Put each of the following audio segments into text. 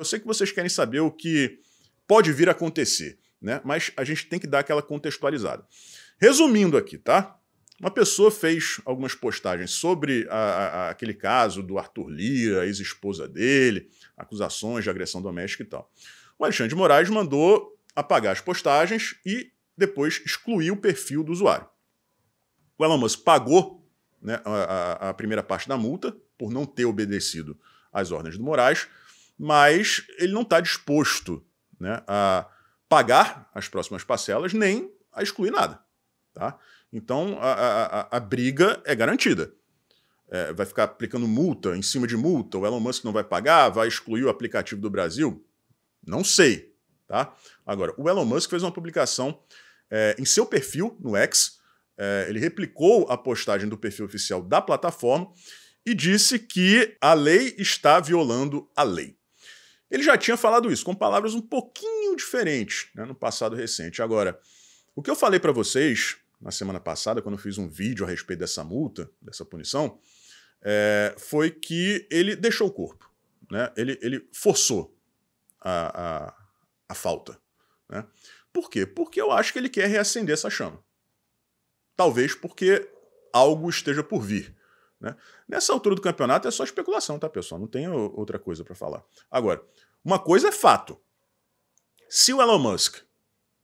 Eu sei que vocês querem saber o que pode vir a acontecer, né? Mas a gente tem que dar aquela contextualizada. Resumindo aqui, tá? Uma pessoa fez algumas postagens sobre a, a, aquele caso do Arthur Lira, ex-esposa dele, acusações de agressão doméstica e tal. O Alexandre de Moraes mandou apagar as postagens e depois excluir o perfil do usuário. O Elon Musk pagou né, a, a primeira parte da multa por não ter obedecido às ordens do Moraes, mas ele não está disposto né, a pagar as próximas parcelas nem a excluir nada. Tá? Então a, a, a briga é garantida. É, vai ficar aplicando multa em cima de multa, o Elon Musk não vai pagar, vai excluir o aplicativo do Brasil? Não sei. Tá? Agora, o Elon Musk fez uma publicação é, em seu perfil no X, é, ele replicou a postagem do perfil oficial da plataforma e disse que a lei está violando a lei. Ele já tinha falado isso, com palavras um pouquinho diferentes né, no passado recente. Agora, o que eu falei para vocês na semana passada, quando eu fiz um vídeo a respeito dessa multa, dessa punição, é, foi que ele deixou o corpo. Né? Ele, ele forçou a, a, a falta. Né? Por quê? Porque eu acho que ele quer reacender essa chama. Talvez porque algo esteja por vir. Né? Nessa altura do campeonato é só especulação, tá, pessoal? Não tenho outra coisa para falar. Agora, uma coisa é fato. Se o Elon Musk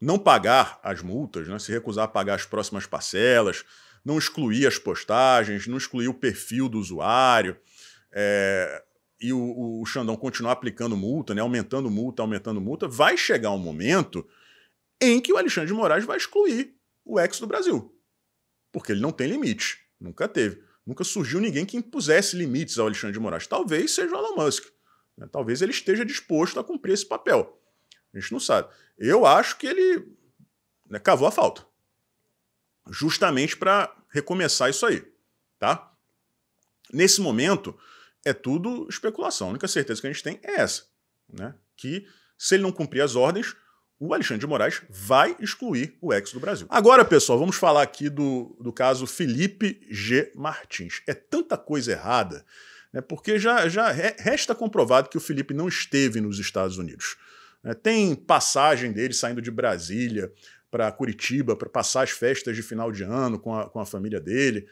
não pagar as multas, né, se recusar a pagar as próximas parcelas, não excluir as postagens, não excluir o perfil do usuário, é, e o, o Xandão continuar aplicando multa, né, aumentando multa, aumentando multa, vai chegar um momento em que o Alexandre de Moraes vai excluir o ex do Brasil. Porque ele não tem limite, nunca teve. Nunca surgiu ninguém que impusesse limites ao Alexandre de Moraes. Talvez seja o Elon Musk. Né? Talvez ele esteja disposto a cumprir esse papel. A gente não sabe. Eu acho que ele né, cavou a falta. Justamente para recomeçar isso aí. Tá? Nesse momento, é tudo especulação. A única certeza que a gente tem é essa. Né? Que se ele não cumprir as ordens, o Alexandre de Moraes vai excluir o ex do Brasil. Agora, pessoal, vamos falar aqui do, do caso Felipe G. Martins. É tanta coisa errada, né, porque já, já resta comprovado que o Felipe não esteve nos Estados Unidos. É, tem passagem dele saindo de Brasília para Curitiba para passar as festas de final de ano com a, com a família dele.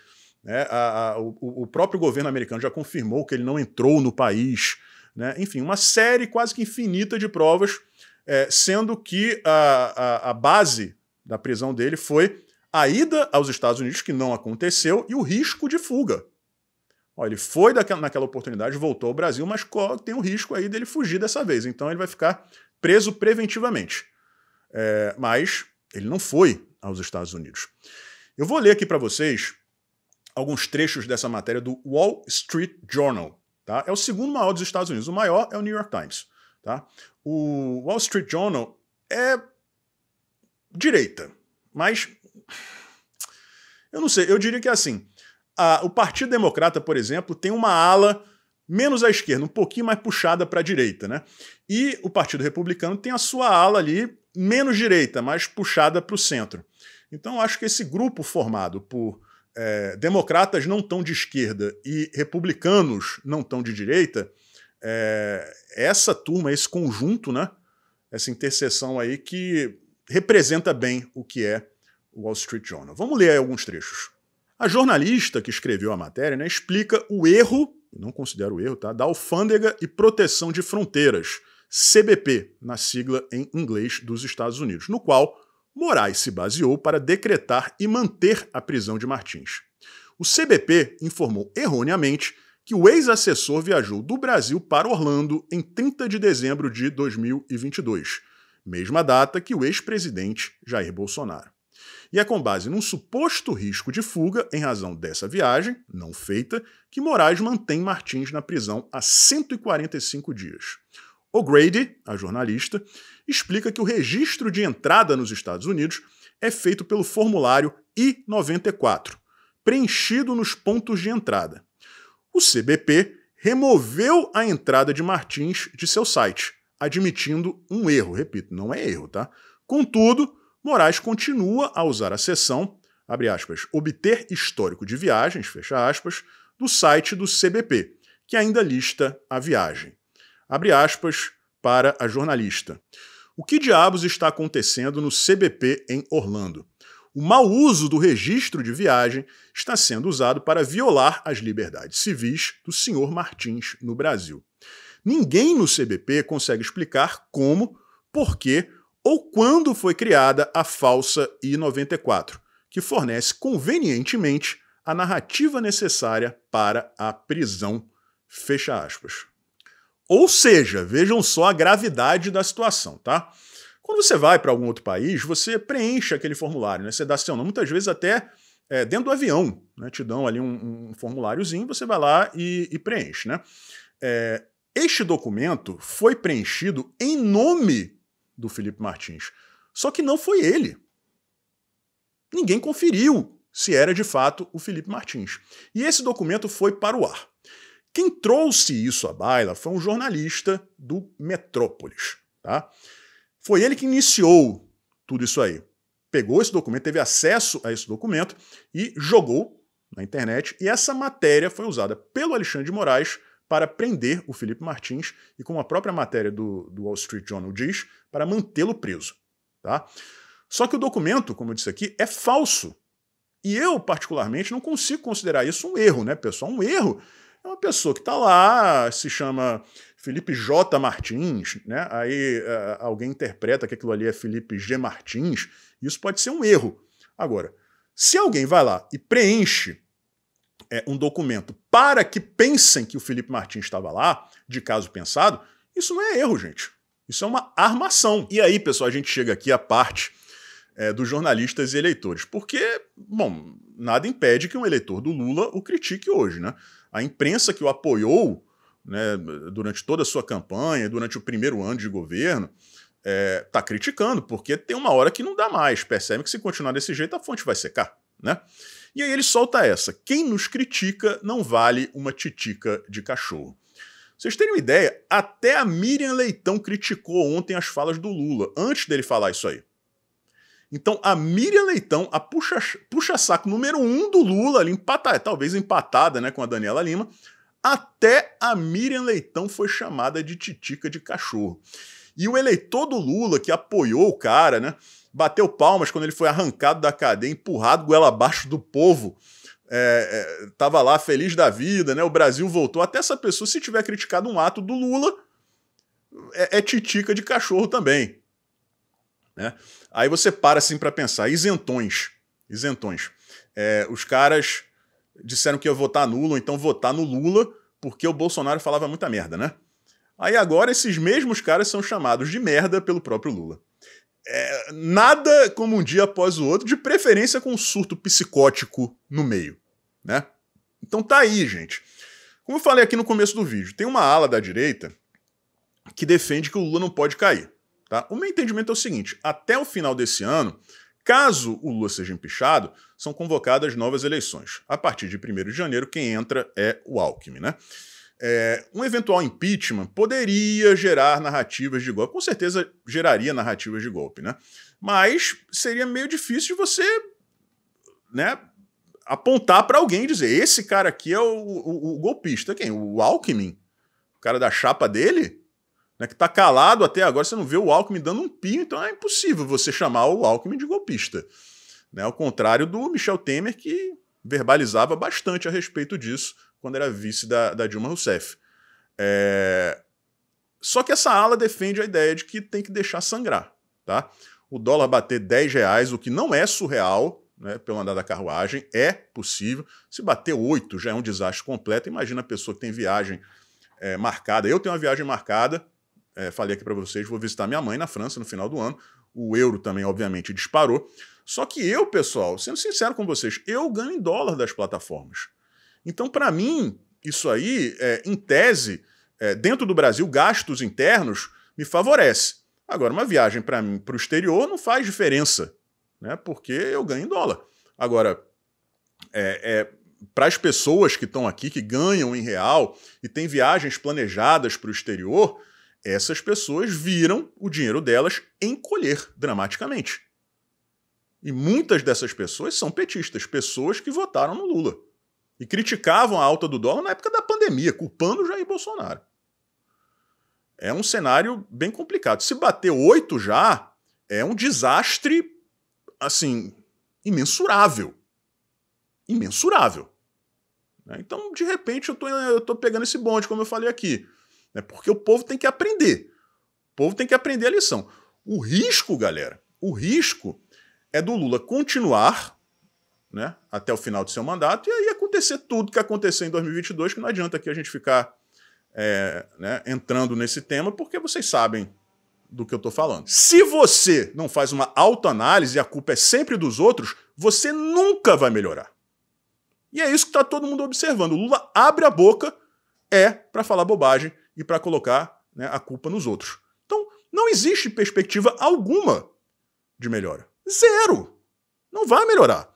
É, a, a, o, o próprio governo americano já confirmou que ele não entrou no país. Né? Enfim, uma série quase que infinita de provas é, sendo que a, a, a base da prisão dele foi a ida aos Estados Unidos, que não aconteceu, e o risco de fuga. Ó, ele foi daquela, naquela oportunidade, voltou ao Brasil, mas tem o risco aí dele fugir dessa vez. Então ele vai ficar preso preventivamente. É, mas ele não foi aos Estados Unidos. Eu vou ler aqui para vocês alguns trechos dessa matéria do Wall Street Journal. Tá? É o segundo maior dos Estados Unidos. O maior é o New York Times. Tá? O Wall Street Journal é direita, mas eu não sei, eu diria que é assim. A, o Partido Democrata, por exemplo, tem uma ala menos à esquerda, um pouquinho mais puxada para a direita, né? E o Partido Republicano tem a sua ala ali menos direita, mais puxada para o centro. Então, acho que esse grupo formado por é, democratas não tão de esquerda e republicanos não tão de direita é, essa turma, esse conjunto, né, essa interseção aí que representa bem o que é o Wall Street Journal. Vamos ler alguns trechos. A jornalista que escreveu a matéria né, explica o erro, não considero o erro, tá, da Alfândega e Proteção de Fronteiras, CBP, na sigla em inglês dos Estados Unidos, no qual Moraes se baseou para decretar e manter a prisão de Martins. O CBP informou erroneamente que o ex-assessor viajou do Brasil para Orlando em 30 de dezembro de 2022, mesma data que o ex-presidente Jair Bolsonaro. E é com base num suposto risco de fuga em razão dessa viagem, não feita, que Moraes mantém Martins na prisão há 145 dias. O Grady, a jornalista, explica que o registro de entrada nos Estados Unidos é feito pelo formulário I-94, preenchido nos pontos de entrada o CBP removeu a entrada de Martins de seu site, admitindo um erro. Repito, não é erro, tá? Contudo, Moraes continua a usar a seção, abre aspas, obter histórico de viagens, fecha aspas, do site do CBP, que ainda lista a viagem. Abre aspas para a jornalista. O que diabos está acontecendo no CBP em Orlando? o mau uso do registro de viagem está sendo usado para violar as liberdades civis do senhor Martins no Brasil. Ninguém no CBP consegue explicar como, por que ou quando foi criada a falsa I-94, que fornece convenientemente a narrativa necessária para a prisão. Fecha aspas. Ou seja, vejam só a gravidade da situação, tá? Quando você vai para algum outro país, você preenche aquele formulário, né? Você dá seu nome, muitas vezes até é, dentro do avião, né? Te dão ali um, um formuláriozinho, você vai lá e, e preenche, né? É, este documento foi preenchido em nome do Felipe Martins, só que não foi ele. Ninguém conferiu se era de fato o Felipe Martins. E esse documento foi para o ar. Quem trouxe isso à baila foi um jornalista do Metrópolis, tá? Foi ele que iniciou tudo isso aí. Pegou esse documento, teve acesso a esse documento e jogou na internet. E essa matéria foi usada pelo Alexandre de Moraes para prender o Felipe Martins e, como a própria matéria do, do Wall Street Journal diz, para mantê-lo preso. Tá? Só que o documento, como eu disse aqui, é falso. E eu, particularmente, não consigo considerar isso um erro, né, pessoal? Um erro é uma pessoa que está lá, se chama Felipe J. Martins, né? aí uh, alguém interpreta que aquilo ali é Felipe G. Martins, isso pode ser um erro. Agora, se alguém vai lá e preenche é, um documento para que pensem que o Felipe Martins estava lá, de caso pensado, isso não é erro, gente. Isso é uma armação. E aí, pessoal, a gente chega aqui à parte é, dos jornalistas e eleitores. Porque, bom, nada impede que um eleitor do Lula o critique hoje, né? A imprensa que o apoiou né, durante toda a sua campanha, durante o primeiro ano de governo, está é, tá criticando, porque tem uma hora que não dá mais. Percebe que se continuar desse jeito, a fonte vai secar. Né? E aí ele solta essa: quem nos critica não vale uma titica de cachorro. Vocês terem uma ideia, até a Miriam Leitão criticou ontem as falas do Lula, antes dele falar isso aí. Então, a Miriam Leitão, a puxa-saco puxa número um do Lula, ali, empatada talvez empatada né, com a Daniela Lima, até a Miriam Leitão foi chamada de titica de cachorro. E o eleitor do Lula, que apoiou o cara, né, bateu palmas quando ele foi arrancado da cadeia, empurrado goela abaixo do povo, é, é, tava lá feliz da vida, né? O Brasil voltou. Até essa pessoa, se tiver criticado um ato do Lula, é, é titica de cachorro também. Né? Aí você para assim para pensar, isentões, isentões. É, os caras disseram que ia votar nulo, ou então votar no Lula, porque o Bolsonaro falava muita merda, né? Aí agora esses mesmos caras são chamados de merda pelo próprio Lula. É, nada como um dia após o outro, de preferência com um surto psicótico no meio, né? Então tá aí, gente. Como eu falei aqui no começo do vídeo, tem uma ala da direita que defende que o Lula não pode cair. Tá? O meu entendimento é o seguinte: até o final desse ano, caso o Lula seja empichado, são convocadas novas eleições. A partir de 1 de janeiro, quem entra é o Alckmin, né? É, um eventual impeachment poderia gerar narrativas de golpe, com certeza geraria narrativas de golpe, né? Mas seria meio difícil de você, né, apontar para alguém e dizer: esse cara aqui é o, o, o golpista. Quem? O Alckmin? O cara da chapa dele? né, que está calado até agora, você não vê o Alckmin dando um pio, então é impossível você chamar o Alckmin de golpista. Né, ao contrário do Michel Temer, que verbalizava bastante a respeito disso quando era vice da, da Dilma Rousseff. É... Só que essa ala defende a ideia de que tem que deixar sangrar. Tá? O dólar bater 10 reais, o que não é surreal, né, pelo andar da carruagem, é possível. Se bater 8 já é um desastre completo. Imagina a pessoa que tem viagem é, marcada. Eu tenho uma viagem marcada, é, falei aqui para vocês, vou visitar minha mãe na França no final do ano. O euro também, obviamente, disparou. Só que eu, pessoal, sendo sincero com vocês, eu ganho em dólar das plataformas. Então, para mim, isso aí, é, em tese, é, dentro do Brasil, gastos internos me favorece. Agora, uma viagem para mim para o exterior não faz diferença, né? Porque eu ganho em dólar. Agora, é, é para as pessoas que estão aqui, que ganham em real e têm viagens planejadas para o exterior, essas pessoas viram o dinheiro delas encolher dramaticamente. E muitas dessas pessoas são petistas, pessoas que votaram no Lula e criticavam a alta do dólar na época da pandemia, culpando Jair Bolsonaro. É um cenário bem complicado. Se bater oito já, é um desastre, assim, imensurável. Imensurável. Então, de repente, eu tô, tô pegando esse bonde, como eu falei aqui né? porque o povo tem que aprender. O povo tem que aprender a lição. O risco, galera, o risco é do Lula continuar né, até o final de seu mandato e aí acontecer tudo que aconteceu em 2022, que não adianta aqui a gente ficar é, né, entrando nesse tema, porque vocês sabem do que eu estou falando. Se você não faz uma autoanálise e a culpa é sempre dos outros, você nunca vai melhorar. E é isso que está todo mundo observando. O Lula abre a boca, é para falar bobagem e para colocar né, a culpa nos outros. Então, não existe perspectiva alguma de melhora. Zero! Não vai melhorar.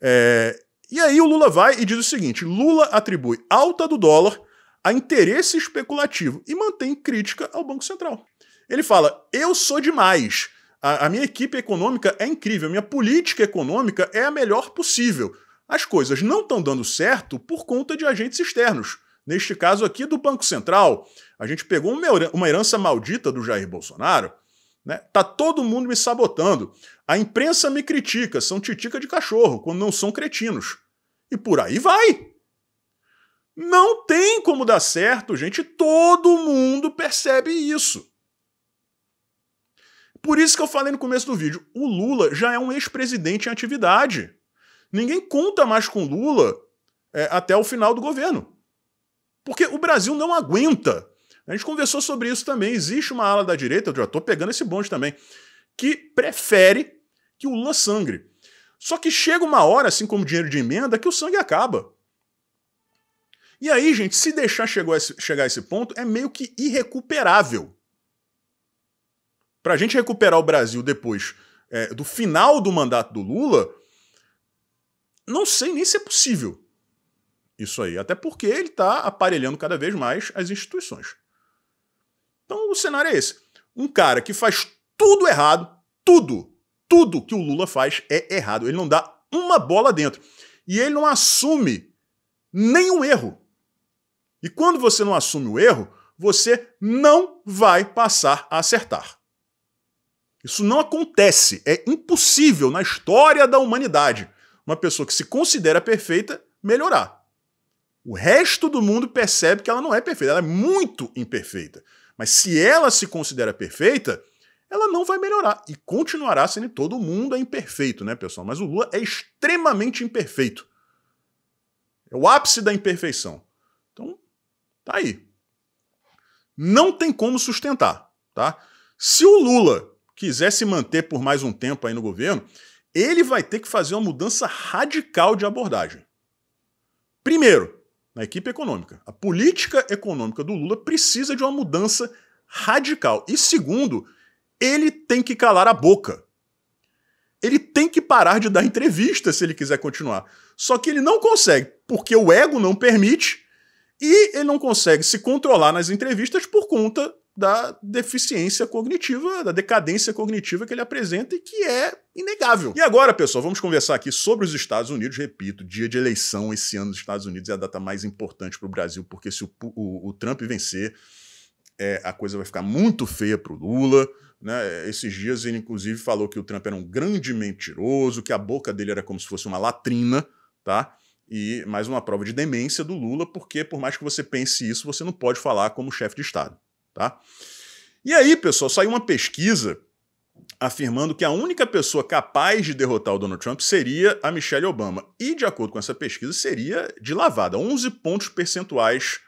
É... E aí o Lula vai e diz o seguinte: Lula atribui alta do dólar a interesse especulativo e mantém crítica ao Banco Central. Ele fala: eu sou demais. A, a, minha equipe econômica é incrível, a minha política econômica é a melhor possível. As coisas não estão dando certo por conta de agentes externos neste caso aqui do Banco Central. A gente pegou uma herança maldita do Jair Bolsonaro. Né? Tá todo mundo me sabotando. A imprensa me critica, são titica de cachorro, quando não são cretinos. E por aí vai. Não tem como dar certo, gente. Todo mundo percebe isso. Por isso que eu falei no começo do vídeo: o Lula já é um ex-presidente em atividade. Ninguém conta mais com Lula é, até o final do governo. Porque o Brasil não aguenta. A gente conversou sobre isso também. Existe uma ala da direita, eu já estou pegando esse bonde também, que prefere que o Lula sangre. Só que chega uma hora, assim como dinheiro de emenda, que o sangue acaba. E aí, gente, se deixar chegar a esse ponto, é meio que irrecuperável. Para a gente recuperar o Brasil depois é, do final do mandato do Lula, não sei nem se é possível isso aí. Até porque ele está aparelhando cada vez mais as instituições. Então o cenário é esse. Um cara que faz tudo errado, tudo, tudo que o Lula faz é errado. Ele não dá uma bola dentro. E ele não assume nenhum erro. E quando você não assume o erro, você não vai passar a acertar. Isso não acontece. É impossível na história da humanidade uma pessoa que se considera perfeita melhorar. O resto do mundo percebe que ela não é perfeita, ela é muito imperfeita. Mas se ela se considera perfeita, ela não vai melhorar e continuará sendo todo mundo é imperfeito, né, pessoal? Mas o Lula é extremamente imperfeito. É o ápice da imperfeição. Então, tá aí. Não tem como sustentar, tá? Se o Lula quiser se manter por mais um tempo aí no governo, ele vai ter que fazer uma mudança radical de abordagem. Primeiro, na equipe econômica. A política econômica do Lula precisa de uma mudança radical. E segundo, ele tem que calar a boca. Ele tem que parar de dar entrevista se ele quiser continuar. Só que ele não consegue, porque o ego não permite, e ele não consegue se controlar nas entrevistas por conta da deficiência cognitiva, da decadência cognitiva que ele apresenta e que é inegável. E agora, pessoal, vamos conversar aqui sobre os Estados Unidos. Repito, dia de eleição esse ano dos Estados Unidos é a data mais importante para o Brasil, porque se o, o, o Trump vencer, é, a coisa vai ficar muito feia para o Lula. Né? Esses dias ele, inclusive, falou que o Trump era um grande mentiroso, que a boca dele era como se fosse uma latrina, tá? E mais uma prova de demência do Lula, porque por mais que você pense isso, você não pode falar como chefe de Estado. Tá? E aí, pessoal, saiu uma pesquisa afirmando que a única pessoa capaz de derrotar o Donald Trump seria a Michelle Obama. E, de acordo com essa pesquisa, seria de lavada, 11 pontos percentuais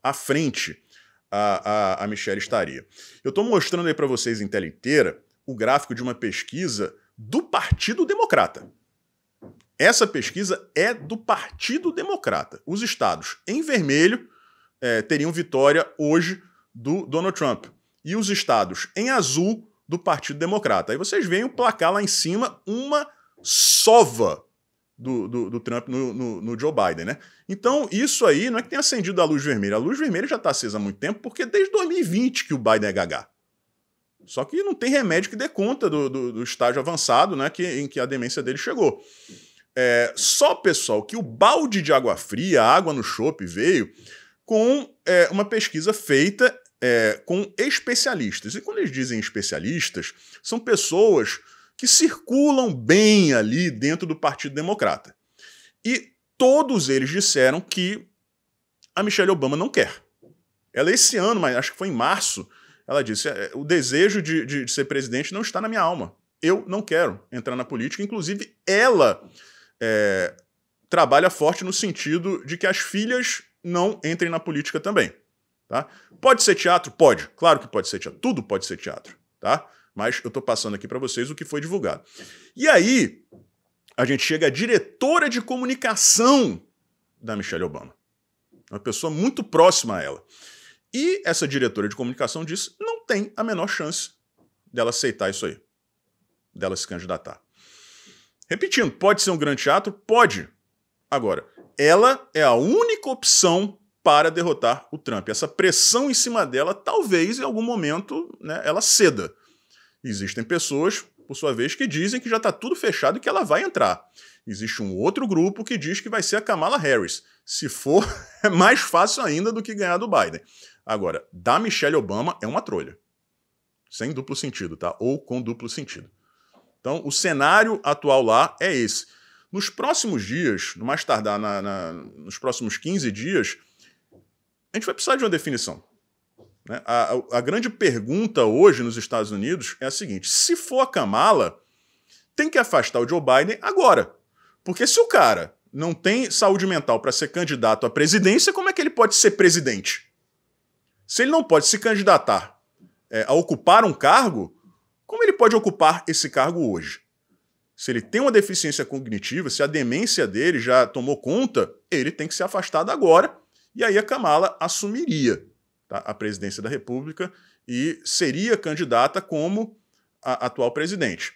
à frente a, a, a Michelle estaria. Eu estou mostrando aí para vocês em tela inteira o gráfico de uma pesquisa do Partido Democrata. Essa pesquisa é do Partido Democrata. Os estados em vermelho é, teriam vitória hoje do Donald Trump e os estados em azul do Partido Democrata. Aí vocês veem o placar lá em cima, uma sova do, do, do Trump no, no, no, Joe Biden, né? Então, isso aí não é que tenha acendido a luz vermelha. A luz vermelha já está acesa há muito tempo, porque desde 2020 que o Biden é gaga. Só que não tem remédio que dê conta do, do, do estágio avançado né, que, em que a demência dele chegou. É, só, pessoal, que o balde de água fria, a água no chope, veio com é, uma pesquisa feita é, com especialistas. E quando eles dizem especialistas, são pessoas que circulam bem ali dentro do Partido Democrata. E todos eles disseram que a Michelle Obama não quer. Ela, esse ano, mas acho que foi em março, ela disse: é, o desejo de, de, de ser presidente não está na minha alma. Eu não quero entrar na política. Inclusive, ela é, trabalha forte no sentido de que as filhas não entrem na política também. Tá? Pode ser teatro? Pode. Claro que pode ser teatro. Tudo pode ser teatro. Tá? Mas eu estou passando aqui para vocês o que foi divulgado. E aí, a gente chega à diretora de comunicação da Michelle Obama. Uma pessoa muito próxima a ela. E essa diretora de comunicação diz: não tem a menor chance dela aceitar isso aí, dela se candidatar. Repetindo, pode ser um grande teatro? Pode. Agora, ela é a única opção para derrotar o Trump. Essa pressão em cima dela, talvez em algum momento né, ela ceda. Existem pessoas, por sua vez, que dizem que já está tudo fechado e que ela vai entrar. Existe um outro grupo que diz que vai ser a Kamala Harris. Se for, é mais fácil ainda do que ganhar do Biden. Agora, da Michelle Obama é uma trolha. Sem duplo sentido, tá? Ou com duplo sentido. Então, o cenário atual lá é esse. Nos próximos dias, no mais tardar, na, na, nos próximos 15 dias, a gente vai precisar de uma definição. Né? A, a grande pergunta hoje nos Estados Unidos é a seguinte: se for a Kamala, tem que afastar o Joe Biden agora. Porque se o cara não tem saúde mental para ser candidato à presidência, como é que ele pode ser presidente? Se ele não pode se candidatar é, a ocupar um cargo, como ele pode ocupar esse cargo hoje? Se ele tem uma deficiência cognitiva, se a demência dele já tomou conta, ele tem que ser afastado agora e aí a Kamala assumiria tá, a presidência da República e seria candidata como a atual presidente.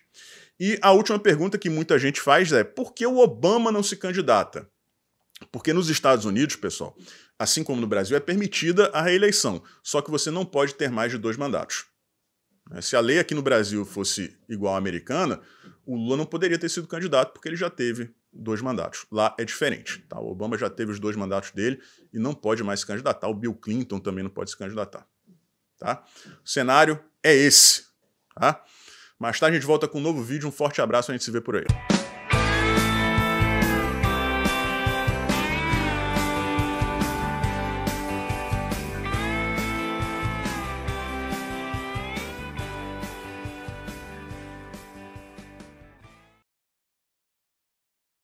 E a última pergunta que muita gente faz é: por que o Obama não se candidata? Porque nos Estados Unidos, pessoal, assim como no Brasil, é permitida a reeleição, só que você não pode ter mais de dois mandatos. É, se a lei aqui no Brasil fosse igual à americana, o Lula não poderia ter sido candidato porque ele já teve dois mandatos. Lá é diferente. Tá? O Obama já teve os dois mandatos dele e não pode mais se candidatar. O Bill Clinton também não pode se candidatar. Tá? O cenário é esse. Tá? Mais tarde a gente volta com um novo vídeo. Um forte abraço, a gente se vê por aí.